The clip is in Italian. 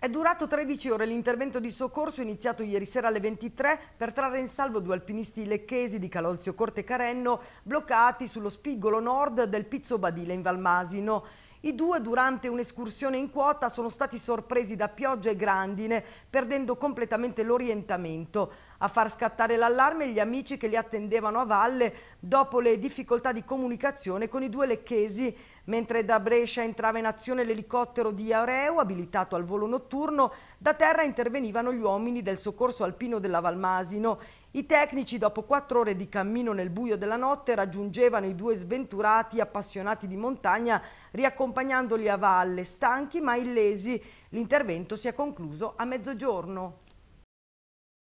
È durato 13 ore l'intervento di soccorso iniziato ieri sera alle 23 per trarre in salvo due alpinisti lecchesi di Calolzio Corte Carenno bloccati sullo spigolo nord del Pizzo Badile in Valmasino. I due durante un'escursione in quota sono stati sorpresi da pioggia e grandine, perdendo completamente l'orientamento. A far scattare l'allarme gli amici che li attendevano a valle dopo le difficoltà di comunicazione con i due lecchesi, mentre da Brescia entrava in azione l'elicottero di Aureo, abilitato al volo notturno, da terra intervenivano gli uomini del soccorso alpino della Valmasino. I tecnici, dopo quattro ore di cammino nel buio della notte, raggiungevano i due sventurati appassionati di montagna, riaccompagnandoli a valle, stanchi ma illesi. L'intervento si è concluso a mezzogiorno.